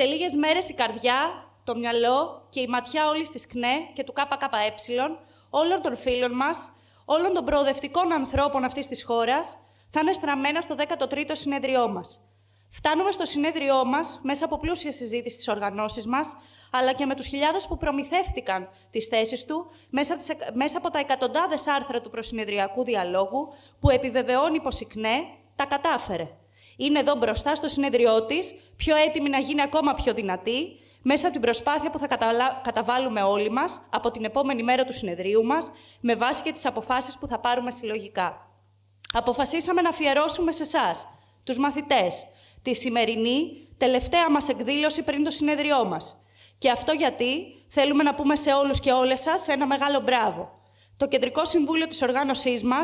Σε λίγες μέρες η καρδιά, το μυαλό και η ματιά όλης της ΚΝΕ και του ΚΚΕ, όλων των φίλων μας, όλων των προοδευτικών ανθρώπων αυτής της χώρας, θα είναι στραμμένα στο 13ο συνέδριό μας. Φτάνουμε στο συνέδριό μας μέσα από πλούσια συζήτηση στις οργανώσεις μας, αλλά και με τους χιλιάδες που προμηθεύτηκαν τις θέσεις του μέσα από τα εκατοντάδες άρθρα του προσυνεδριακού διαλόγου που επιβεβαιώνει πως η ΚΝΕ τα κατάφερε είναι εδώ μπροστά στο συνέδριό της, πιο έτοιμη να γίνει ακόμα πιο δυνατή, μέσα από την προσπάθεια που θα καταβάλουμε όλοι μας από την επόμενη μέρα του συνεδρίου μας, με βάση και τις αποφάσεις που θα πάρουμε συλλογικά. Αποφασίσαμε να αφιερώσουμε σε εσάς, τους μαθητές, τη σημερινή τελευταία μας εκδήλωση πριν το συνέδριό μας. Και αυτό γιατί θέλουμε να πούμε σε όλους και όλες σας ένα μεγάλο μπράβο. Το Κεντρικό Συμβούλιο της Οργάνωσής μας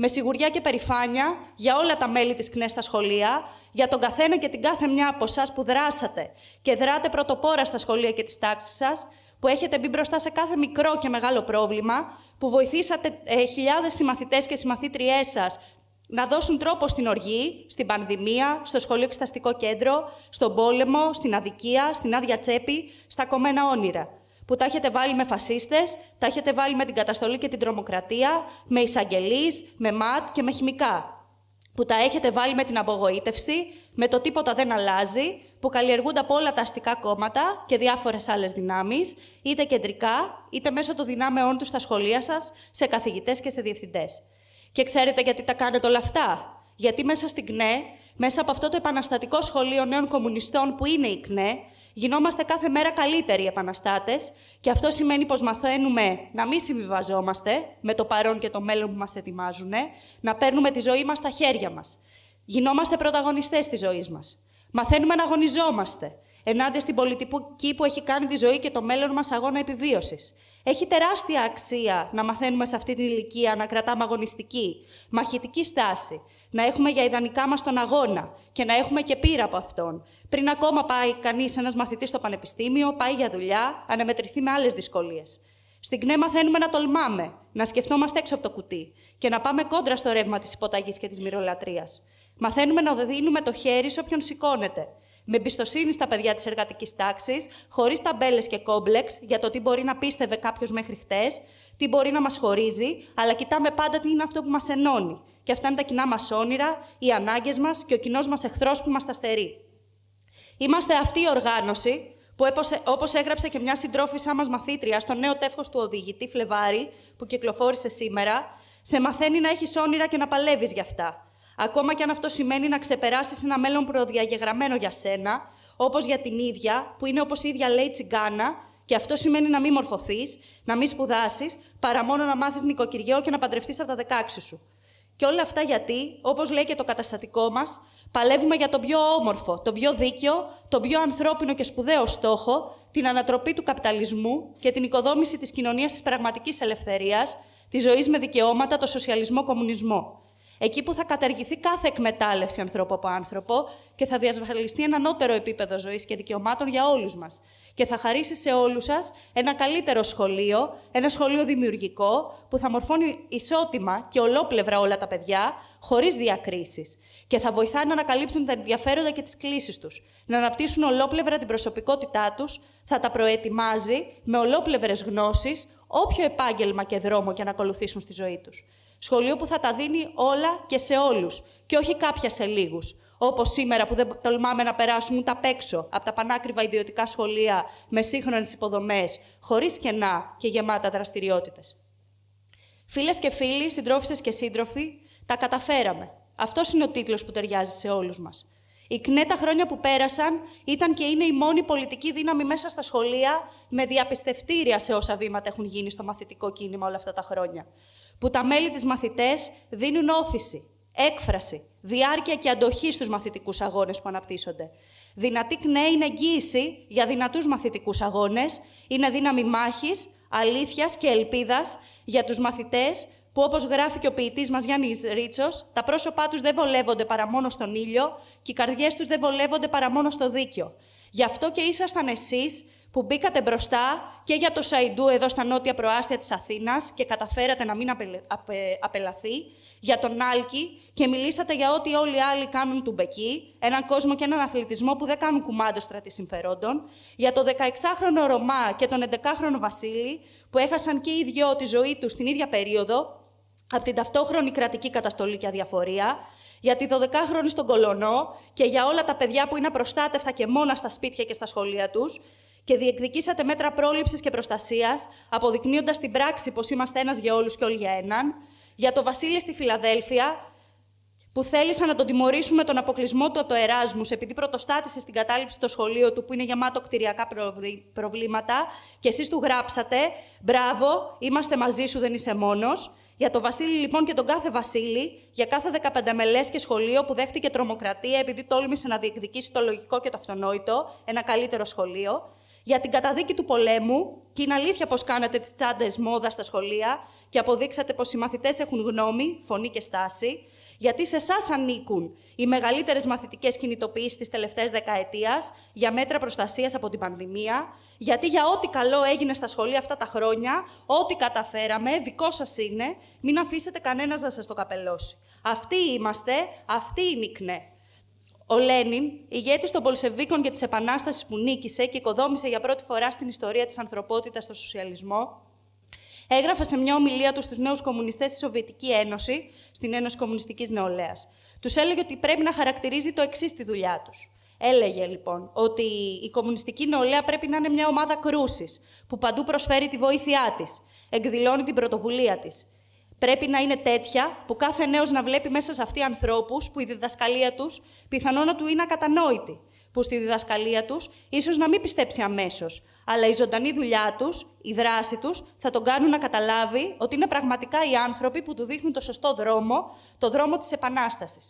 με σιγουριά και περηφάνεια για όλα τα μέλη της ΚΝΕ στα σχολεία, για τον καθένα και την κάθε μια από εσά που δράσατε και δράτε πρωτοπόρα στα σχολεία και τις τάξεις σας, που έχετε μπει μπροστά σε κάθε μικρό και μεγάλο πρόβλημα, που βοηθήσατε ε, χιλιάδες συμμαθητές και συμμαθήτριές σας να δώσουν τρόπο στην οργή, στην πανδημία, στο σχολείο εξεταστικό κέντρο, στον πόλεμο, στην αδικία, στην άδεια τσέπη, στα κομμένα όνειρα που τα έχετε βάλει με φασίστες, τα έχετε βάλει με την καταστολή και την τρομοκρατία, με εισαγγελείς, με ΜΑΤ και με χημικά. Που τα έχετε βάλει με την απογοήτευση, με το τίποτα δεν αλλάζει, που καλλιεργούνται από όλα τα αστικά κόμματα και διάφορες άλλες δυνάμεις, είτε κεντρικά, είτε μέσω των δυνάμεών τους στα σχολεία σας σε καθηγητές και σε διευθυντές. Και ξέρετε γιατί τα κάνετε όλα αυτά. Γιατί μέσα στην ΚΝΕ, μέσα από αυτό το επαναστατικό σχολείο νέων κομμουνιστών που είναι η ΚΝΕ, γινόμαστε κάθε μέρα καλύτεροι επαναστάτες και αυτό σημαίνει πως μαθαίνουμε να μην συμβιβαζόμαστε με το παρόν και το μέλλον που μας ετοιμάζουν, να παίρνουμε τη ζωή μας στα χέρια μας. Γινόμαστε πρωταγωνιστές τη ζωή μας. Μαθαίνουμε να αγωνιζόμαστε ενάντια στην πολιτική που έχει κάνει τη ζωή και το μέλλον μας αγώνα επιβίωσης. Έχει τεράστια αξία να μαθαίνουμε σε αυτή την ηλικία να κρατάμε αγωνιστική, μαχητική στάση, να έχουμε για ιδανικά μας τον αγώνα και να έχουμε και πείρα από αυτόν. Πριν ακόμα πάει κανείς ένας μαθητής στο πανεπιστήμιο, πάει για δουλειά, αναμετρηθεί με άλλες δυσκολίες. Στην ΚΝΕ μαθαίνουμε να τολμάμε, να σκεφτόμαστε έξω από το κουτί και να πάμε κόντρα στο ρεύμα της υποταγής και της μυρολατρείας. Μαθαίνουμε να δίνουμε το χέρι σε όποιον σηκώνεται, με εμπιστοσύνη στα παιδιά της εργατικής τάξης, χωρίς ταμπέλες και κόμπλεξ για το τι μπορεί να πίστευε κάποιος μέχρι χτες, τι μπορεί να μας χωρίζει, αλλά κοιτάμε πάντα τι είναι αυτό που μας ενώνει. Και αυτά είναι τα κοινά μας όνειρα, οι ανάγκες μας και ο κοινός μας εχθρός που μας τα στερεί. Είμαστε αυτή η οργάνωση που όπως έγραψε και μια συντρόφισά μας μαθήτρια στο νέο τεύχος του οδηγητή Φλεβάρη που κυκλοφόρησε σήμερα, σε μαθαίνει να έχεις όνειρα και να παλεύεις γι' αυτά ακόμα και αν αυτό σημαίνει να ξεπεράσεις ένα μέλλον προδιαγεγραμμένο για σένα, όπως για την ίδια, που είναι όπως η ίδια λέει τσιγκάνα, και αυτό σημαίνει να μην μορφωθείς, να μην σπουδάσεις, παρά μόνο να μάθεις νοικοκυριό και να παντρευτείς από τα 16 σου. Και όλα αυτά γιατί, όπως λέει και το καταστατικό μας, παλεύουμε για τον πιο όμορφο, τον πιο δίκαιο, τον πιο ανθρώπινο και σπουδαίο στόχο, την ανατροπή του καπιταλισμού και την οικοδόμηση της κοινωνίας της πραγματικής ελευθερίας, της ζωής με δικαιώματα, το σοσιαλισμό-κομμουνισμό. Εκεί που θα καταργηθεί κάθε εκμετάλλευση ανθρώπου από άνθρωπο και θα διασφαλιστεί ένα ανώτερο επίπεδο ζωής και δικαιωμάτων για όλους μας. Και θα χαρίσει σε όλους σας ένα καλύτερο σχολείο, ένα σχολείο δημιουργικό που θα μορφώνει ισότιμα και ολόπλευρα όλα τα παιδιά, χωρίς διακρίσεις. Και θα βοηθάει να ανακαλύπτουν τα ενδιαφέροντα και τις κλήσεις τους, να αναπτύσσουν ολόπλευρα την προσωπικότητά τους, θα τα προετοιμάζει με ολόπλευρες γνώσεις, όποιο επάγγελμα και δρόμο και να ακολουθήσουν στη ζωή τους. Σχολείο που θα τα δίνει όλα και σε όλους και όχι κάποια σε λίγους. Όπως σήμερα που δεν τολμάμε να περάσουμε ούτε απ' έξω από τα πανάκριβα ιδιωτικά σχολεία με σύγχρονες υποδομές, χωρίς κενά και γεμάτα δραστηριότητες. Φίλες και φίλοι, συντρόφισε και σύντροφοι, τα καταφέραμε. Αυτός είναι ο τίτλος που ταιριάζει σε όλους μας. Οι ΚΝΕ τα χρόνια που πέρασαν ήταν και είναι η μόνη πολιτική δύναμη μέσα στα σχολεία με διαπιστευτήρια σε όσα βήματα έχουν γίνει στο μαθητικό κίνημα όλα αυτά τα χρόνια που τα μέλη της μαθητές δίνουν όθηση, έκφραση, διάρκεια και αντοχή στους μαθητικούς αγώνες που αναπτύσσονται. Δυνατή κνέ είναι εγγύηση για δυνατούς μαθητικούς αγώνες, είναι δύναμη μάχης, αλήθειας και ελπίδας για τους μαθητές που όπως γράφει και ο ποιητής μας Γιάννης Ρίτσος, τα πρόσωπά τους δεν βολεύονται παρά μόνο στον ήλιο και οι καρδιές τους δεν βολεύονται παρά μόνο στο δίκιο. Γι' αυτό και ήσασταν εσείς που μπήκατε μπροστά και για το Σαϊντού εδώ στα νότια προάστια της Αθήνας και καταφέρατε να μην απελε... απε... απελαθεί, για τον Άλκη και μιλήσατε για ό,τι όλοι οι άλλοι κάνουν του Μπεκί, έναν κόσμο και έναν αθλητισμό που δεν κάνουν κουμάντο στρατή συμφερόντων, για τον 16χρονο Ρωμά και τον 11χρονο Βασίλη, που έχασαν και οι δυο τη ζωή τους την ίδια περίοδο, από την ταυτόχρονη κρατική καταστολή και αδιαφορία, για τη 12χρονη στον Κολονό και για όλα τα παιδιά που είναι απροστάτευτα και μόνα στα σπίτια και στα σχολεία τους, και διεκδικήσατε μέτρα πρόληψης και προστασίας, αποδεικνύοντας την πράξη πως είμαστε ένας για όλους και όλοι για έναν, για το Βασίλειο στη Φιλαδέλφια, που θέλησαν να τον τιμωρήσουμε τον αποκλεισμό του από το Εράσμους, επειδή πρωτοστάτησε στην κατάληψη στο σχολείο του που είναι γεμάτο κτηριακά προβλήματα, και εσείς του γράψατε Μπράβο, είμαστε μαζί σου, δεν είσαι μόνος. Για τον Βασίλη λοιπόν και τον κάθε Βασίλη, για κάθε 15 μελέ και σχολείο που δέχτηκε τρομοκρατία επειδή τόλμησε να διεκδικήσει το λογικό και το αυτονόητο, ένα καλύτερο σχολείο, για την καταδίκη του πολέμου και είναι αλήθεια πως κάνατε τις τσάντες μόδα στα σχολεία και αποδείξατε πως οι μαθητές έχουν γνώμη, φωνή και στάση, γιατί σε εσάς ανήκουν οι μεγαλύτερες μαθητικές κινητοποιήσεις της τελευταίας δεκαετίας για μέτρα προστασίας από την πανδημία, γιατί για ό,τι καλό έγινε στα σχολεία αυτά τα χρόνια, ό,τι καταφέραμε, δικό σας είναι, μην αφήσετε κανένας να σας το καπελώσει. Αυτοί είμαστε, αυτοί ΚΝΕ ο Λένιν, ηγέτης των Πολσεβίκων και της Επανάστασης που νίκησε και οικοδόμησε για πρώτη φορά στην ιστορία της ανθρωπότητας το σοσιαλισμό, έγραφε σε μια ομιλία του στους νέους κομμουνιστές της Σοβιετική Ένωση, στην Ένωση Κομμουνιστικής Νεολαίας. Τους έλεγε ότι πρέπει να χαρακτηρίζει το εξής τη δουλειά τους. Έλεγε λοιπόν ότι η κομμουνιστική νεολαία πρέπει να είναι μια ομάδα κρούσης που παντού προσφέρει τη βοήθειά της, εκδηλώνει την πρωτοβουλία της, πρέπει να είναι τέτοια που κάθε νέος να βλέπει μέσα σε αυτοί ανθρώπους που η διδασκαλία τους, πιθανόν να του είναι ακατανόητη, που στη διδασκαλία τους ίσως να μην πιστέψει αμέσως, αλλά η ζωντανή δουλειά τους, η δράση τους θα τον κάνουν να καταλάβει ότι είναι πραγματικά οι άνθρωποι που του δείχνουν το σωστό δρόμο, το δρόμο της επανάστασης.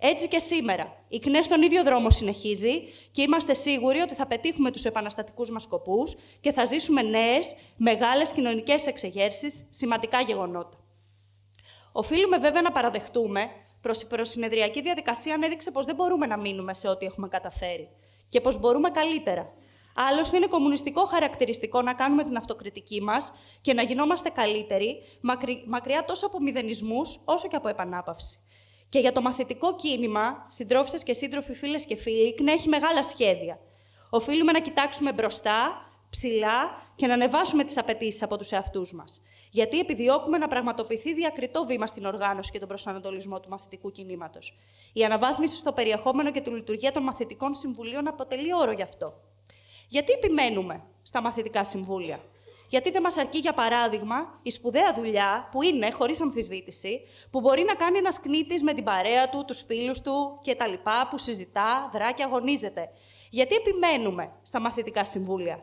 Έτσι και σήμερα. Η ΚΝΕ στον ίδιο δρόμο συνεχίζει και είμαστε σίγουροι ότι θα πετύχουμε τους επαναστατικούς μας σκοπούς και θα ζήσουμε νέες μεγάλες κοινωνικές εξεγέρσεις, σημαντικά γεγονότα. Οφείλουμε βέβαια να παραδεχτούμε προς η προσυνεδριακή διαδικασία ανέδειξε πως δεν μπορούμε να μείνουμε σε ό,τι έχουμε καταφέρει και πως μπορούμε καλύτερα. Άλλωστε, είναι κομμουνιστικό χαρακτηριστικό να κάνουμε την αυτοκριτική μας και να γινόμαστε καλύτεροι, μακριά τόσο από μηδενισμούς όσο και από επανάπαυση. Και για το μαθητικό κίνημα, συντρόφισσες και σύντροφοι, φίλες και φίλοι, να έχει μεγάλα σχέδια. Οφείλουμε να κοιτάξουμε μπροστά, ψηλά και να ανεβάσουμε τις απαιτήσεις από τους εαυτούς μας γιατί επιδιώκουμε να πραγματοποιηθεί διακριτό βήμα στην οργάνωση και τον προσανατολισμό του μαθητικού κινήματος. Η αναβάθμιση στο περιεχόμενο και τη λειτουργία των μαθητικών συμβουλίων αποτελεί όρο γι' αυτό. Γιατί επιμένουμε στα μαθητικά συμβούλια, γιατί δεν μας αρκεί, για παράδειγμα, η σπουδαία δουλειά που είναι, χωρίς αμφισβήτηση, που μπορεί να κάνει ένας κνήτης με την παρέα του, τους φίλους του κτλ. που συζητά, δρά και αγωνίζεται. Γιατί επιμένουμε στα μαθητικά συμβούλια.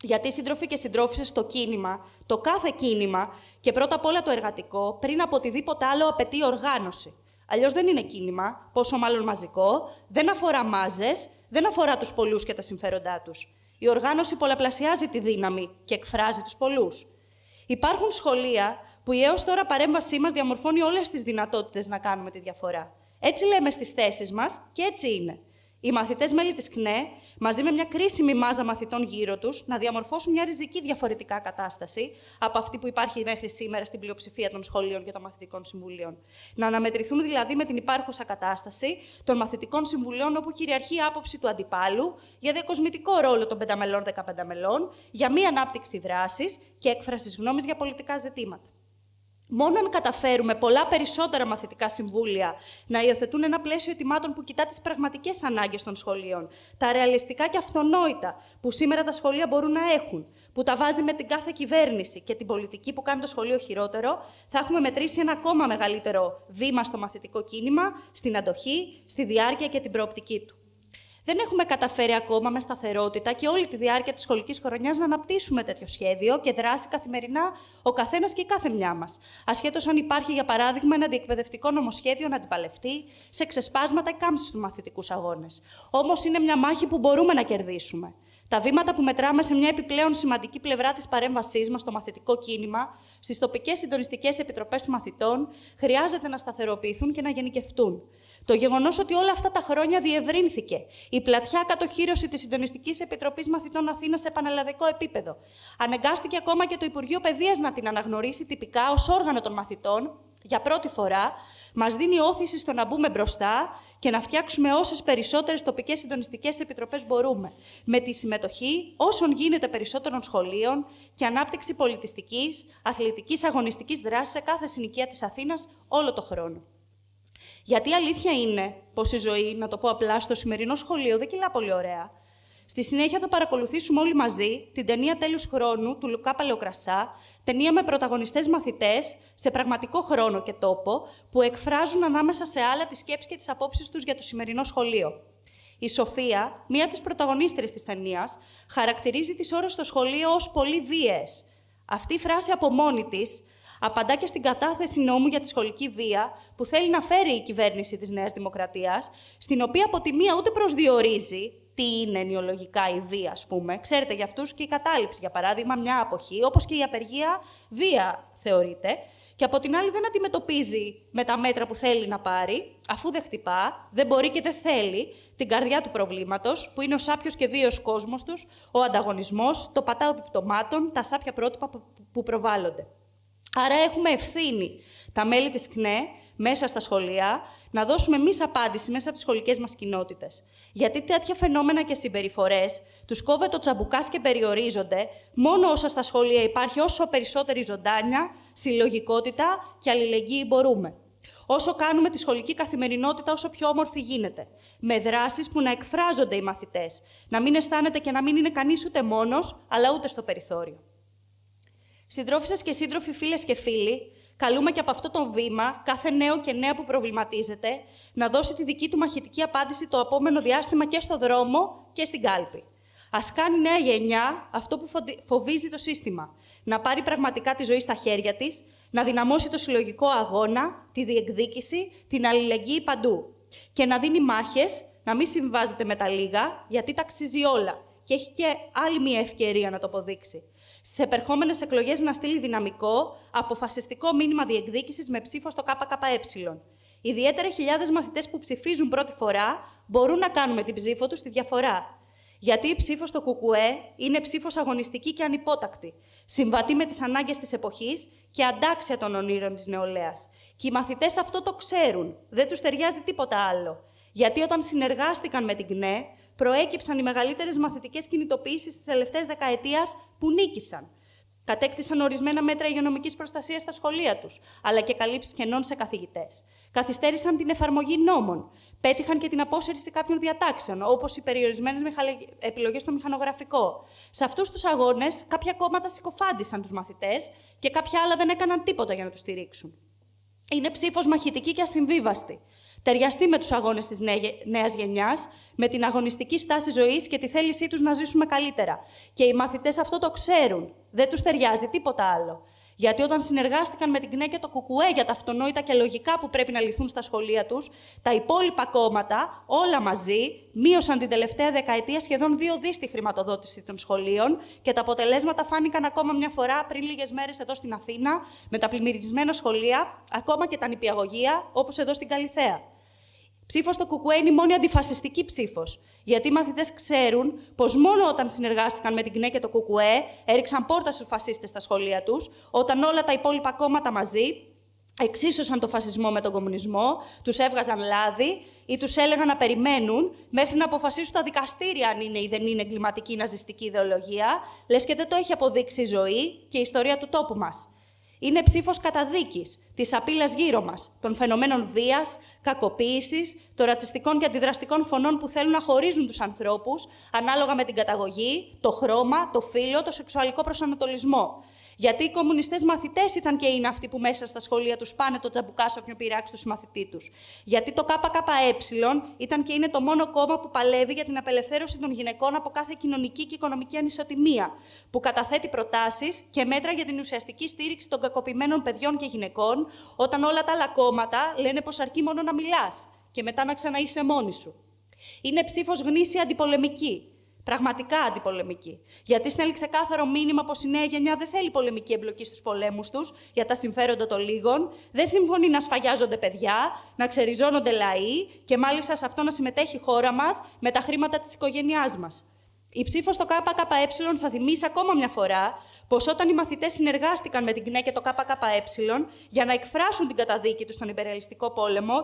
Γιατί σύντροφοι και συντρόφισε το κίνημα, το κάθε κίνημα και πρώτα απ' όλα το εργατικό, πριν από οτιδήποτε άλλο απαιτεί οργάνωση. Αλλιώς δεν είναι κίνημα, πόσο μάλλον μαζικό, δεν αφορά μάζες, δεν αφορά τους πολλούς και τα συμφέροντά τους. Η οργάνωση πολλαπλασιάζει τη δύναμη και εκφράζει τους πολλούς. Υπάρχουν σχολεία που η έως τώρα παρέμβασή μας διαμορφώνει όλες τις δυνατότητες να κάνουμε τη διαφορά. Έτσι λέμε στις θέσεις μας και έτσι είναι. Οι μαθητές μέλη της ΚΝΕ, μαζί με μια κρίσιμη μάζα μαθητών γύρω τους, να διαμορφώσουν μια ριζική διαφορετικά κατάσταση από αυτή που υπάρχει μέχρι σήμερα στην πλειοψηφία των σχολείων και των μαθητικών συμβουλίων. Να αναμετρηθούν δηλαδή με την υπάρχουσα κατάσταση των μαθητικών συμβουλίων, όπου κυριαρχεί η άποψη του αντιπάλου για διακοσμητικό ρόλο των πενταμελών-δεκαπενταμελών, για μη ανάπτυξη δράσης και έκφρασης γνώμης για πολιτικά ζητήματα. Μόνο αν καταφέρουμε πολλά περισσότερα μαθητικά συμβούλια να υιοθετούν ένα πλαίσιο ετοιμάτων που κοιτά τις πραγματικές ανάγκες των σχολείων, τα ρεαλιστικά και αυτονόητα που σήμερα τα σχολεία μπορούν να έχουν, που τα βάζει με την κάθε κυβέρνηση και την πολιτική που κάνει το σχολείο χειρότερο, θα έχουμε μετρήσει ένα ακόμα μεγαλύτερο βήμα στο μαθητικό κίνημα, στην αντοχή, στη διάρκεια και την προοπτική του. Δεν έχουμε καταφέρει ακόμα με σταθερότητα και όλη τη διάρκεια της σχολικής χρονιάς να αναπτύσσουμε τέτοιο σχέδιο και δράση καθημερινά ο καθένας και η κάθε μια μας. Ασχέτως αν υπάρχει, για παράδειγμα, ένα αντιεκπαιδευτικό νομοσχέδιο να αντιπαλευτεί σε ξεσπάσματα ή κάμψεις του μαθητικούς αγώνες. Όμως είναι μια μάχη που μπορούμε να κερδίσουμε. Τα βήματα που μετράμε σε μια επιπλέον σημαντική πλευρά της παρέμβασής μας στο μαθητικό κίνημα, στις τοπικές συντονιστικές επιτροπές των μαθητών, χρειάζεται να σταθεροποιηθούν και να γενικευτούν. Το γεγονός ότι όλα αυτά τα χρόνια διευρύνθηκε η πλατιά κατοχήρωση της Συντονιστικής Επιτροπής Μαθητών Αθήνας σε πανελλαδικό επίπεδο. Αναγκάστηκε ακόμα και το Υπουργείο Παιδείας να την αναγνωρίσει τυπικά ως όργανο των μαθητών για πρώτη φορά μας δίνει όθηση στο να μπούμε μπροστά και να φτιάξουμε όσες περισσότερες τοπικές συντονιστικές επιτροπές μπορούμε, με τη συμμετοχή όσων γίνεται περισσότερων σχολείων και ανάπτυξη πολιτιστικής, αθλητικής, αγωνιστικής δράσης σε κάθε συνοικία της Αθήνας όλο το χρόνο. Γιατί η αλήθεια είναι πως η ζωή, να το πω απλά, στο σημερινό σχολείο δεν κυλά πολύ ωραία. Στη συνέχεια θα παρακολουθήσουμε όλοι μαζί την ταινία «Τέλος χρόνου» του Λουκά Παλαιοκρασά, ταινία με πρωταγωνιστές μαθητές σε πραγματικό χρόνο και τόπο, που εκφράζουν ανάμεσα σε άλλα τις σκέψη και τις απόψεις τους για το σημερινό σχολείο. Η Σοφία, μία της πρωταγωνίστρες της ταινίας, χαρακτηρίζει τις ώρες στο σχολείο ως πολύ βίαιες. Αυτή η φράση από μόνη της απαντά και στην κατάθεση νόμου για τη σχολική βία που θέλει να φέρει η κυβέρνηση της Νέας Δημοκρατίας, στην οποία από τη μία ούτε προσδιορίζει τι είναι νεολογικά η βία, ας πούμε. Ξέρετε για αυτούς και η κατάληψη, για παράδειγμα, μια αποχή, όπως και η απεργία βία θεωρείται. Και από την άλλη δεν αντιμετωπίζει με τα μέτρα που θέλει να πάρει, αφού δεν χτυπά, δεν μπορεί και δεν θέλει, την καρδιά του προβλήματος, που είναι ο σάπιος και βίαιος κόσμος τους, ο ανταγωνισμός, το πατάω επιπτωμάτων, τα σάπια πρότυπα που προβάλλονται. Άρα έχουμε ευθύνη τα μέλη της ΚΝΕ μέσα στα σχολεία, να δώσουμε εμείς απάντηση μέσα από τις σχολικές μας κοινότητες. Γιατί τέτοια φαινόμενα και συμπεριφορές τους κόβεται το τσαμπουκάς και περιορίζονται μόνο όσα στα σχολεία υπάρχει όσο περισσότερη ζωντάνια, συλλογικότητα και αλληλεγγύη μπορούμε. Όσο κάνουμε τη σχολική καθημερινότητα όσο πιο όμορφη γίνεται. Με δράσεις που να εκφράζονται οι μαθητές, να μην αισθάνεται και να μην είναι κανείς ούτε μόνος, αλλά ούτε στο περιθώριο. Συντρόφισσες και σύντροφοι, φίλες και φίλοι, καλούμε και από αυτό το βήμα κάθε νέο και νέα που προβληματίζεται να δώσει τη δική του μαχητική απάντηση το επόμενο διάστημα και στο δρόμο και στην κάλπη. Ας κάνει η νέα γενιά αυτό που φοβίζει το σύστημα. Να πάρει πραγματικά τη ζωή στα χέρια της, να δυναμώσει το συλλογικό αγώνα, τη διεκδίκηση, την αλληλεγγύη παντού. Και να δίνει μάχες, να μην συμβάζεται με τα λίγα, γιατί ταξίζει όλα. Και έχει και άλλη μια ευκαιρία να το αποδείξει στι επερχόμενες εκλογές να στείλει δυναμικό, αποφασιστικό μήνυμα διεκδίκησης με ψήφο στο ΚΚΕ. Ιδιαίτερα χιλιάδες μαθητές που ψηφίζουν πρώτη φορά μπορούν να κάνουν με την ψήφο τους τη διαφορά. Γιατί η ψήφος στο ΚΚΕ είναι ψήφος αγωνιστική και ανυπότακτη, συμβατή με τις ανάγκες της εποχής και αντάξια των ονείρων της νεολαίας. Και οι μαθητές αυτό το ξέρουν, δεν τους ταιριάζει τίποτα άλλο. Γιατί όταν συνεργάστηκαν με την ΚΝΕ, προέκυψαν οι μεγαλύτερες μαθητικές κινητοποιήσεις τη τελευταία δεκαετίας που νίκησαν. Κατέκτησαν ορισμένα μέτρα υγειονομικής προστασίας στα σχολεία τους, αλλά και καλύψεις κενών σε καθηγητές. Καθυστέρησαν την εφαρμογή νόμων. Πέτυχαν και την απόσυρση κάποιων διατάξεων, όπως οι περιορισμένες επιλογές στο μηχανογραφικό. Σε αυτούς τους αγώνες, κάποια κόμματα συκοφάντησαν τους μαθητές και κάποια άλλα δεν έκαναν τίποτα για να τους στηρίξουν. Είναι ψήφος μαχητική και ασυμβίβαστη ταιριαστεί με τους αγώνες της νέας γενιάς, με την αγωνιστική στάση ζωής και τη θέλησή τους να ζήσουμε καλύτερα. Και οι μαθητές αυτό το ξέρουν. Δεν τους ταιριάζει τίποτα άλλο. Γιατί όταν συνεργάστηκαν με την ΚΝΕ και το ΚΚΕ για τα αυτονόητα και λογικά που πρέπει να λυθούν στα σχολεία τους, τα υπόλοιπα κόμματα όλα μαζί μείωσαν την τελευταία δεκαετία σχεδόν δύο δις τη χρηματοδότηση των σχολείων και τα αποτελέσματα φάνηκαν ακόμα μια φορά πριν λίγες μέρες εδώ στην Αθήνα με τα πλημμυρισμένα σχολεία, ακόμα και τα νηπιαγωγεία, όπως εδώ στην Καλιθέα ψήφος στο Κουκουέ είναι η μόνη αντιφασιστική ψήφος. Γιατί οι μαθητές ξέρουν πως μόνο όταν συνεργάστηκαν με την ΚΝΕ και το Κουκουέ έριξαν πόρτα στους φασίστες στα σχολεία τους, όταν όλα τα υπόλοιπα κόμματα μαζί εξίσωσαν το φασισμό με τον κομμουνισμό, τους έβγαζαν λάδι ή τους έλεγαν να περιμένουν μέχρι να αποφασίσουν τα δικαστήρια αν είναι ή δεν είναι εγκληματική ναζιστική ιδεολογία, λες και δεν το έχει αποδείξει η ζωή και η ιστορία του τόπου μας. Είναι ψήφος καταδίκης της απειλής γύρω μας, των φαινομένων βίας, κακοποίησης, των ρατσιστικών και αντιδραστικών φωνών που θέλουν να χωρίζουν τους ανθρώπους ανάλογα με την καταγωγή, το χρώμα, το φύλλο, το σεξουαλικό προσανατολισμό. Γιατί οι κομμουνιστές μαθητές ήταν και είναι αυτοί που μέσα στα σχολεία τους πάνε το τζαμπουκάσο όποιον πειράξει τους μαθητή τους. Γιατί το ΚΚΕ ήταν και είναι το μόνο κόμμα που παλεύει για την απελευθέρωση των γυναικών από κάθε κοινωνική και οικονομική ανισοτιμία, που καταθέτει προτάσεις και μέτρα για την ουσιαστική στήριξη των κακοποιημένων παιδιών και γυναικών, όταν όλα τα άλλα κόμματα λένε πως αρκεί μόνο να μιλάς και μετά να ξαναείσαι μόνη σου. Είναι ψήφος γνήσια αντιπολεμική, Πραγματικά αντιπολεμική. Γιατί στέλνει ξεκάθαρο μήνυμα πως η νέα γενιά δεν θέλει πολεμική εμπλοκή στους πολέμους τους για τα συμφέροντα των λίγων, δεν συμφωνεί να σφαγιάζονται παιδιά, να ξεριζώνονται λαοί και μάλιστα σε αυτό να συμμετέχει η χώρα μας με τα χρήματα της οικογένειάς μας. Η ψήφος στο ΚΚΕ θα θυμίσει ακόμα μια φορά πως όταν οι μαθητές συνεργάστηκαν με την ΚΝΕ και το ΚΚΕ για να εκφράσουν την καταδίκη τους στον υπεραλιστικό πόλεμο,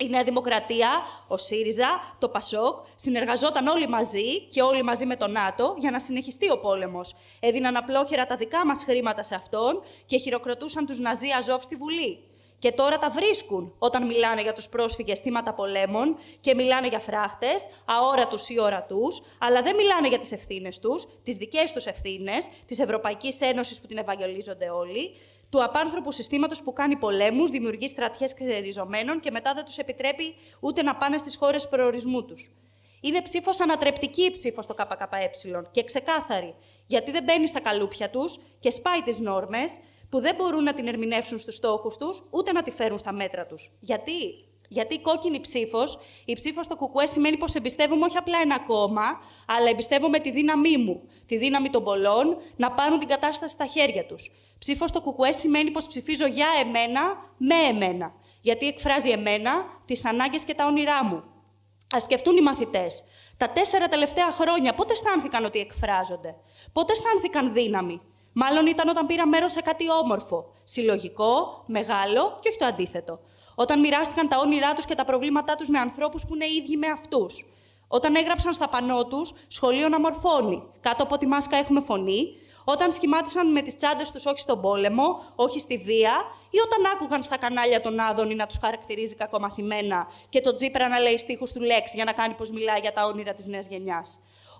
η Νέα Δημοκρατία, ο ΣΥΡΙΖΑ, το ΠΑΣΟΚ συνεργαζόταν όλοι μαζί και όλοι μαζί με το ΝΑΤΟ για να συνεχιστεί ο πόλεμος. Έδιναν απλόχερα τα δικά μας χρήματα σε αυτόν και χειροκροτούσαν τους Ναζί Αζόφ στη Βουλή. Και τώρα τα βρίσκουν όταν μιλάνε για τους πρόσφυγες θύματα πολέμων και μιλάνε για φράχτες, αόρατους ή ορατούς, αλλά δεν μιλάνε για τις ευθύνες τους, τις δικές τους ευθύνες, της Ευρωπαϊκής Ένωσης που την ευαγγελίζονται όλοι, του απάνθρωπου συστήματος που κάνει πολέμους, δημιουργεί στρατιές ξεριζωμένων και μετά δεν τους επιτρέπει ούτε να πάνε στις χώρες προορισμού τους. Είναι ψήφος ανατρεπτική η ψήφος στο ΚΚΕ και ξεκάθαρη, γιατί δεν μπαίνει στα καλούπια τους και σπάει τις νόρμες που δεν μπορούν να την ερμηνεύσουν στους στόχους τους, ούτε να τη φέρουν στα μέτρα τους. Γιατί? Γιατί η κόκκινη ψήφος, η ψήφος στο κουκουέ σημαίνει πως εμπιστεύομαι όχι απλά ένα κόμμα, αλλά εμπιστεύομαι τη δύναμή μου, τη δύναμη των πολλών να πάρουν την κατάσταση στα χέρια τους. Ψήφος στο κουκουέ σημαίνει πως ψηφίζω για εμένα, με εμένα. Γιατί εκφράζει εμένα, τις ανάγκες και τα όνειρά μου. Ας σκεφτούν οι μαθητές. Τα τέσσερα τελευταία χρόνια πότε αισθάνθηκαν ότι εκφράζονται, πότε αισθάνθηκαν δύναμη. Μάλλον ήταν όταν πήρα μέρος σε κάτι όμορφο, συλλογικό, μεγάλο και όχι το αντίθετο. Όταν μοιράστηκαν τα όνειρά τους και τα προβλήματά τους με ανθρώπους που είναι ίδιοι με αυτούς. Όταν έγραψαν στα πανό τους σχολείο να μορφώνει. Κάτω από τη μάσκα έχουμε φωνή όταν σχημάτισαν με τις τσάντες τους όχι στον πόλεμο, όχι στη βία, ή όταν άκουγαν στα κανάλια τον Άδωνη να τους χαρακτηρίζει κακομαθημένα και τον Τζίπρα να λέει στίχους του Λέξ για να κάνει πως μιλάει για τα όνειρα της νέας γενιάς.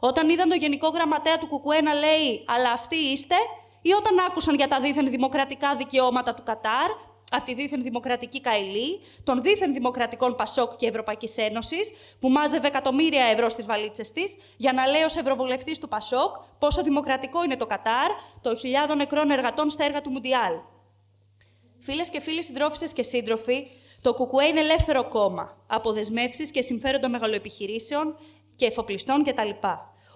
Όταν είδαν τον Γενικό Γραμματέα του Κουκουέ να λέει Αλλά αυτοί είστε, ή όταν άκουσαν για τα δίθεν δημοκρατικά δικαιώματα του Κατάρ, από τη δίθεν δημοκρατική Καϊλή, των δίθεν δημοκρατικών Πασόκ και Ευρωπαϊκής Ένωσης, που μάζευε εκατομμύρια ευρώ στις βαλίτσες της, για να λέει ως Ευρωβουλευτής του Πασόκ πόσο δημοκρατικό είναι το Κατάρ των χιλιάδων νεκρών εργατών στα έργα του Μουντιάλ. Φίλες και φίλοι συντρόφισε και σύντροφοι, το ΚΚΕ είναι ελεύθερο κόμμα από δεσμεύσεις και συμφέροντα μεγαλοεπιχειρήσεων και εφοπλιστών κτλ.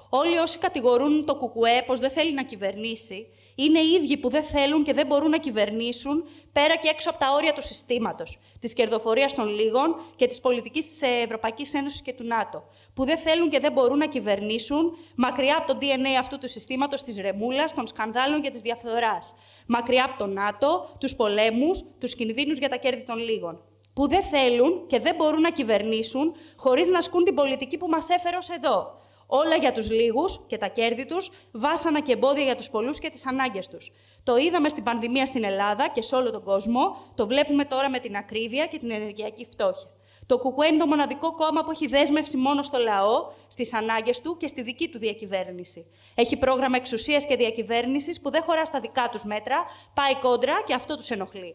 Όλοι όσοι κατηγορούν το Κουκουέ πως δεν θέλει να κυβερνήσει είναι οι ίδιοι που δεν θέλουν και δεν μπορούν να κυβερνήσουν πέρα και έξω από τα όρια του συστήματος, της κερδοφορίας των λίγων και της πολιτικής της Ευρωπαϊκής Ένωσης και του ΝΑΤΟ. Που δεν θέλουν και δεν μπορούν να κυβερνήσουν μακριά από το DNA αυτού του συστήματος της ρεμούλας, των σκανδάλων και της διαφθοράς. Μακριά από το ΝΑΤΟ, τους πολέμους, τους κινδύνους για τα κέρδη των λίγων. Που δεν θέλουν και δεν μπορούν να κυβερνήσουν χωρίς να ασκούν την πολιτική που μας έφερε εδώ Όλα για τους λίγους και τα κέρδη τους, βάσανα και εμπόδια για τους πολλούς και τις ανάγκες τους. Το είδαμε στην πανδημία στην Ελλάδα και σε όλο τον κόσμο, το βλέπουμε τώρα με την ακρίβεια και την ενεργειακή φτώχεια. Το ΚΚΕ είναι το μοναδικό κόμμα που έχει δέσμευση μόνο στο λαό, στις ανάγκες του και στη δική του διακυβέρνηση. Έχει πρόγραμμα εξουσίας και διακυβέρνησης που δεν χωρά στα δικά τους μέτρα, πάει κόντρα και αυτό τους ενοχλεί.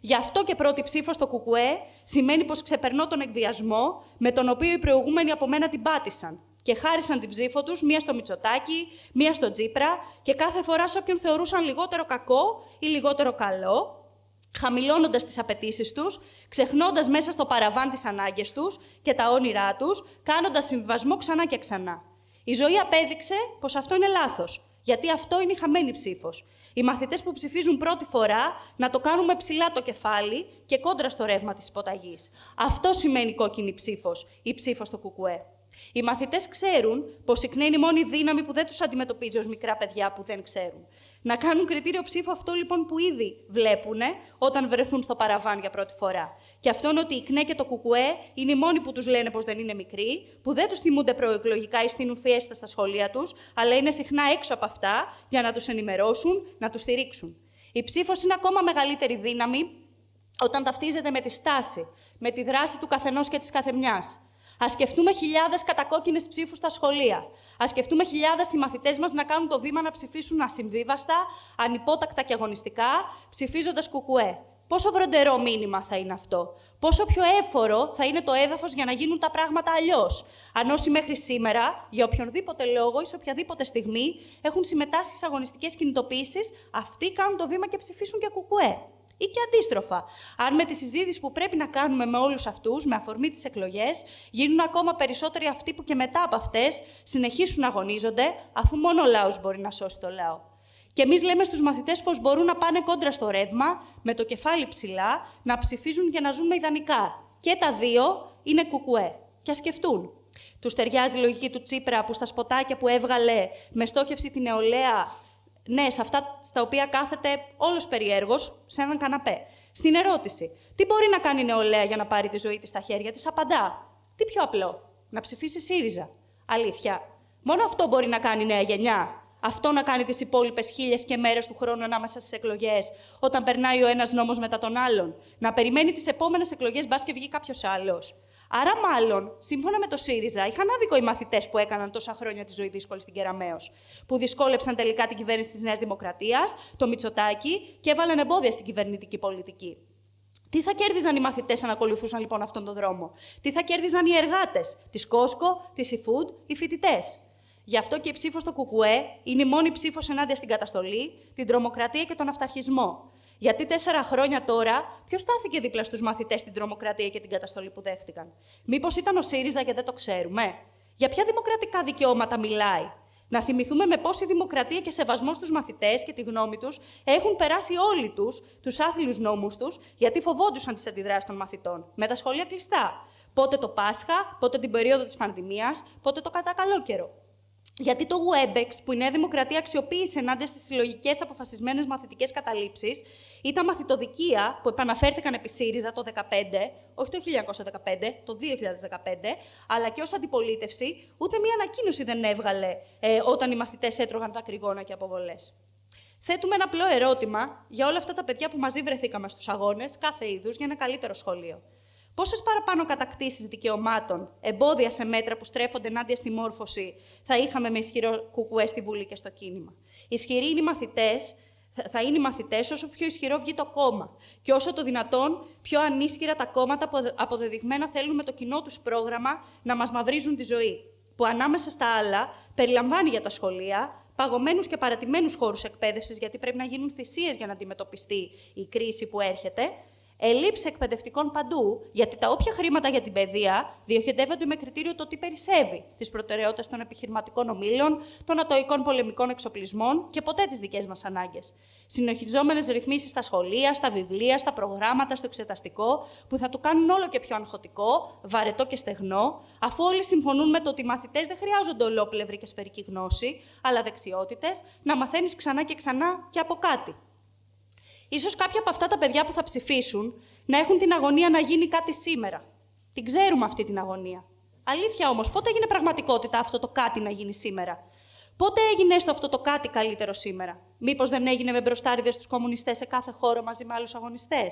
Γι' αυτό και πρώτη ψήφος στο ΚΚΕ σημαίνει πως ξεπερνώ τον εκβιασμό με τον οποίο οι προηγούμενοι από μένα την πάτησαν και χάρισαν την ψήφο τους, μία στο Μητσοτάκι, μία στο Τζίπρα, και κάθε φορά σε όποιον θεωρούσαν λιγότερο κακό ή λιγότερο καλό, χαμηλώνοντας τις απαιτήσεις τους, ξεχνώντας μέσα στο παραβάν τις ανάγκες τους και τα όνειρά τους, κάνοντας συμβιβασμό ξανά και ξανά. Η ζωή απέδειξε πως αυτό είναι λάθος, γιατί αυτό είναι η χαμένη ψήφος. Οι μαθητές που ψηφίζουν πρώτη φορά να το κάνουμε ψηλά το κεφάλι και κόντρα στο ρεύμα της υποταγή. Αυτό σημαίνει κόκκινη ψήφος, η ψήφος του Κουκουέ. Οι μαθητές ξέρουν πως ΚΝΕ είναι η μόνη δύναμη που δεν τους αντιμετωπίζει ως μικρά παιδιά που δεν ξέρουν. Να κάνουν κριτήριο ψήφου αυτό λοιπόν που ήδη βλέπουν όταν βρεθούν στο παραβάν για πρώτη φορά. Και αυτό είναι ότι η ΚΝΕ και το ΚΚΕ είναι οι μόνοι που τους λένε πως δεν είναι μικροί, που δεν τους θυμούνται προεκλογικά ή στην φιέστα στα σχολεία τους, αλλά είναι συχνά έξω από αυτά για να τους ενημερώσουν, να τους στηρίξουν. Η ψήφος είναι ακόμα μεγαλύτερη δύναμη όταν ταυτίζεται με τη στάση, με τη δράση του καθενός και της καθεμιάς. Α σκεφτούμε χιλιάδες κατακόκκινες ψήφους στα σχολεία. Α σκεφτούμε χιλιάδες οι μαθητέ μας να κάνουν το βήμα να ψηφίσουν ασυμβίβαστα, ανυπότακτα και αγωνιστικά, ψηφίζοντας κουκουέ. Πόσο βροντερό μήνυμα θα είναι αυτό. Πόσο πιο έφορο θα είναι το έδαφος για να γίνουν τα πράγματα αλλιώς. Αν όσοι μέχρι σήμερα, για οποιονδήποτε λόγο ή σε οποιαδήποτε στιγμή, έχουν συμμετάσχει σε αγωνιστικές κινητοποίησεις, αυτοί κάνουν το βήμα και ψηφίσουν και κουκουέ ή και αντίστροφα. Αν με τη συζήτηση που πρέπει να κάνουμε με όλους αυτούς, με αφορμή τις εκλογές, γίνουν ακόμα περισσότεροι αυτοί που και μετά από αυτές συνεχίσουν να αγωνίζονται, αφού μόνο ο λαός μπορεί να σώσει το λαό. Και εμείς λέμε στους μαθητές πως μπορούν να πάνε κόντρα στο ρεύμα, με το κεφάλι ψηλά, να ψηφίζουν για να ζούμε ιδανικά. Και τα δύο είναι κουκουέ. Και σκεφτούν. Τους ταιριάζει η λογική του Τσίπρα που στα σποτάκια που έβγαλε με στόχευση την νεολαία ναι, σε αυτά στα οποία κάθεται όλος περιέργο σε έναν καναπέ. Στην ερώτηση, τι μπορεί να κάνει η νεολαία για να πάρει τη ζωή της στα χέρια της, απαντά. Τι πιο απλό, να ψηφίσει ΣΥΡΙΖΑ. Αλήθεια. Μόνο αυτό μπορεί να κάνει η νέα γενιά. Αυτό να κάνει τις υπόλοιπες χίλιες και μέρες του χρόνου ανάμεσα στις εκλογές, όταν περνάει ο ένας νόμος μετά τον άλλον. Να περιμένει τις επόμενες εκλογές, μπας και βγει κάποιος άλλος. Άρα, μάλλον, σύμφωνα με το ΣΥΡΙΖΑ, είχαν άδικο οι μαθητές που έκαναν τόσα χρόνια τη ζωή δύσκολη στην Κεραμαίο. Που δυσκόλεψαν τελικά την κυβέρνηση της Νέας Δημοκρατίας, το Μητσοτάκι και έβαλαν εμπόδια στην κυβερνητική πολιτική. Τι θα κέρδιζαν οι μαθητές αν ακολουθούσαν λοιπόν αυτόν τον δρόμο, Τι θα κέρδιζαν οι εργάτες τη Κόσκο, τη Ιφούντ, οι φοιτητές. Γι' αυτό και η ψήφος στο Κουκουέ είναι η μόνη ψήφος ενάντια στην καταστολή, την τρομοκρατία και τον αυταρχισμό. Γιατί τέσσερα χρόνια τώρα, ποιος στάθηκε δίπλα στους μαθητές στην τρομοκρατία και την καταστολή που δέχτηκαν. Μήπως ήταν ο ΣΥΡΙΖΑ και δεν το ξέρουμε. Για ποια δημοκρατικά δικαιώματα μιλάει. Να θυμηθούμε με πόση δημοκρατία και σεβασμό στους μαθητές και τη γνώμη τους έχουν περάσει όλοι τους τους άθλιους νόμους τους, γιατί φοβόντουσαν τις αντιδράσεις των μαθητών. Με τα σχολεία κλειστά. Πότε το Πάσχα, πότε την περίοδο της πανδημίας, πότε το κατά καλό καιρό γιατί το WebEx, που η Νέα Δημοκρατία αξιοποίησε ενάντια στις συλλογικές αποφασισμένες μαθητικές καταλήψεις, ή τα μαθητοδικεία που επαναφέρθηκαν επί ΣΥΡΙΖΑ το 2015, όχι το 1915, το 2015, αλλά και ως αντιπολίτευση, ούτε μία ανακοίνωση δεν έβγαλε ε, όταν οι μαθητές έτρωγαν τα κρυγόνα και αποβολές. Θέτουμε ένα απλό ερώτημα για όλα αυτά τα παιδιά που μαζί βρεθήκαμε στους αγώνες κάθε είδους για ένα καλύτερο σχολείο. Πόσες παραπάνω κατακτήσεις δικαιωμάτων, εμπόδια σε μέτρα που στρέφονται ενάντια στη μόρφωση, θα είχαμε με ισχυρό κουκουέ στη Βουλή και στο κίνημα. Ισχυροί είναι οι μαθητές, θα είναι οι μαθητές όσο πιο ισχυρό βγει το κόμμα και όσο το δυνατόν πιο ανίσχυρα τα κόμματα που αποδεδειγμένα θέλουν με το κοινό τους πρόγραμμα να μας μαυρίζουν τη ζωή. Που ανάμεσα στα άλλα περιλαμβάνει για τα σχολεία, παγωμένους και παρατημένους χώρους εκπαίδευσης, γιατί πρέπει να γίνουν θυσίες για να αντιμετωπιστεί η κρίση που έρχεται, ελλείψη εκπαιδευτικών παντού, γιατί τα όποια χρήματα για την παιδεία διοχετεύονται με κριτήριο το τι περισσεύει τις προτεραιότητες των επιχειρηματικών ομίλων, των ατοικών πολεμικών εξοπλισμών και ποτέ τις δικές μας ανάγκες. Συνοχιζόμενε ρυθμίσεις στα σχολεία, στα βιβλία, στα προγράμματα, στο εξεταστικό, που θα του κάνουν όλο και πιο αγχωτικό, βαρετό και στεγνό, αφού όλοι συμφωνούν με το ότι οι μαθητές δεν χρειάζονται ολόκληρη και σφαιρική γνώση, αλλά δεξιότητες, να μαθαίνεις ξανά και ξανά και από κάτι. Ίσως κάποια από αυτά τα παιδιά που θα ψηφίσουν να έχουν την αγωνία να γίνει κάτι σήμερα. Την ξέρουμε αυτή την αγωνία. Αλήθεια όμως, πότε έγινε πραγματικότητα αυτό το κάτι να γίνει σήμερα. Πότε έγινε έστω αυτό το κάτι καλύτερο σήμερα. Μήπως δεν έγινε με μπροστάριδες τους κομμουνιστές σε κάθε χώρο μαζί με άλλους αγωνιστές.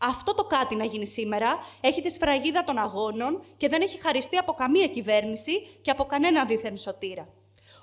Αυτό το κάτι να γίνει σήμερα έχει τη σφραγίδα των αγώνων και δεν έχει χαριστεί από καμία κυβέρνηση και από κανένα δίθεν σωτήρα.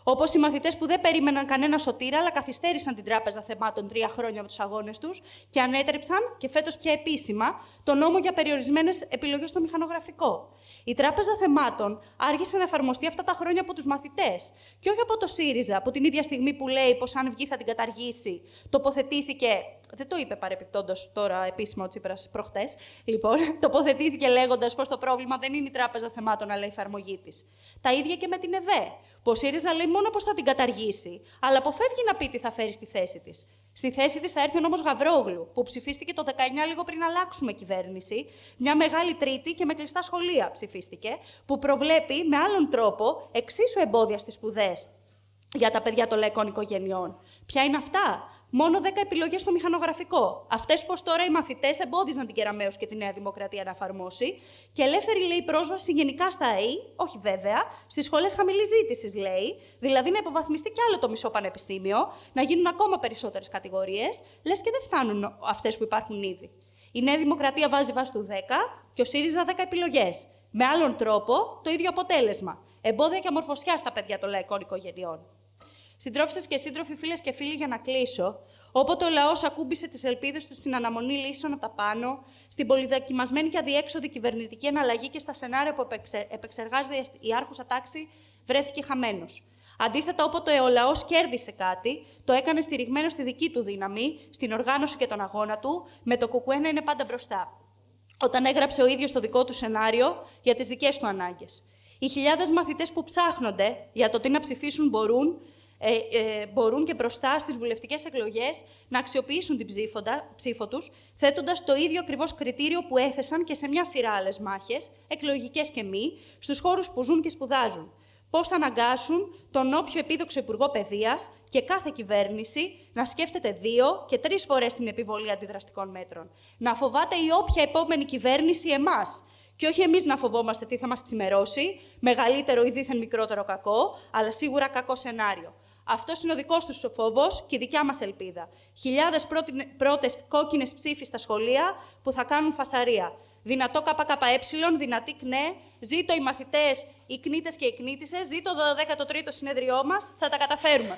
Όπως οι μαθητές που δεν περίμεναν κανένα σωτήρα, αλλά καθυστέρησαν την Τράπεζα Θεμάτων τρία χρόνια από τους αγώνες τους και ανέτρεψαν, και φέτος πια επίσημα, τον νόμο για περιορισμένες επιλογές στο μηχανογραφικό. Η Τράπεζα Θεμάτων άργησε να εφαρμοστεί αυτά τα χρόνια από τους μαθητές και όχι από το ΣΥΡΙΖΑ, που την ίδια στιγμή που λέει πως αν βγει θα την καταργήσει, τοποθετήθηκε δεν το είπε παρεπιπτόντως τώρα επίσημα ο Τσίπρας προχτές. Λοιπόν, τοποθετήθηκε λέγοντας πως το πρόβλημα δεν είναι η Τράπεζα Θεμάτων, αλλά η εφαρμογή της. Τα ίδια και με την ΕΒΕ. Πω η ΣΥΡΙΖΑ λέει μόνο πως θα την καταργήσει, αλλά αποφεύγει να πει τι θα φέρει στη θέση της. Στη θέση της θα έρθει ο νόμος Γαβρόγλου, που ψηφίστηκε το 19 λίγο πριν αλλάξουμε κυβέρνηση. Μια μεγάλη Τρίτη και με κλειστά σχολεία ψηφίστηκε, που προβλέπει με άλλον τρόπο εξίσου εμπόδια στις σπουδές για τα παιδιά των λαϊκών οικογενειών. Ποια είναι αυτά μόνο 10 επιλογές στο μηχανογραφικό. Αυτές πως τώρα οι μαθητές εμπόδιζαν την Κεραμαίο και τη Νέα Δημοκρατία να εφαρμόσει. Και ελεύθερη λέει πρόσβαση γενικά στα ΑΕΗ, όχι βέβαια, στις σχολές χαμηλής ζήτησης λέει, δηλαδή να υποβαθμιστεί κι άλλο το μισό πανεπιστήμιο, να γίνουν ακόμα περισσότερες κατηγορίες, λες και δεν φτάνουν αυτές που υπάρχουν ήδη. Η Νέα Δημοκρατία βάζει βάση του 10 και ο ΣΥΡΙΖΑ 10 επιλογές. Με άλλον τρόπο, το ίδιο αποτέλεσμα. Εμπόδια και αμορφωσιά στα παιδιά των λαϊκών οικογενειών. Συντρόφισε και σύντροφοι, φίλες και φίλοι, για να κλείσω, όποτε ο λαός ακούμπησε τις ελπίδες του στην αναμονή λύσεων από τα πάνω, στην πολυδοκιμασμένη και αδιέξοδη κυβερνητική εναλλαγή και στα σενάρια που επεξεργάζεται η άρχουσα τάξη, βρέθηκε χαμένος. Αντίθετα, όποτε ο λαός κέρδισε κάτι, το έκανε στηριγμένο στη δική του δύναμη, στην οργάνωση και τον αγώνα του, με το κουκουέ είναι πάντα μπροστά. Όταν έγραψε ο ίδιος το δικό του σενάριο για τις δικές του ανάγκες. Οι χιλιάδες μαθητές που ψάχνονται για το τι να ψηφίσουν μπορούν ε, ε, μπορούν και μπροστά στις βουλευτικές εκλογές να αξιοποιήσουν την ψήφοντα, ψήφο τους, θέτοντας το ίδιο ακριβώς κριτήριο που έθεσαν και σε μια σειρά άλλες μάχες, εκλογικές και μη, στους χώρους που ζουν και σπουδάζουν. Πώς θα αναγκάσουν τον όποιο επίδοξο Υπουργό Παιδείας και κάθε κυβέρνηση να σκέφτεται δύο και τρεις φορές την επιβολή αντιδραστικών μέτρων. Να φοβάται η όποια επόμενη κυβέρνηση εμάς, και όχι εμείς να φοβόμαστε τι θα μας ξημερώσει, μεγαλύτερο ή δίθεν μικρότερο κακό, αλλά σίγουρα κακό σενάριο. Αυτός είναι ο δικός τους φόβος και η δικιά μας ελπίδα. Χιλιάδες πρώτες κόκκινες ψήφοι στα σχολεία που θα κάνουν φασαρία. Δυνατό ΚΚΕ, δυνατή ΚΝΕ, ζήτω οι μαθητές, οι κνήτες και οι κνήτησες, ζήτω το 13ο συνέδριό μας, θα τα καταφέρουμε.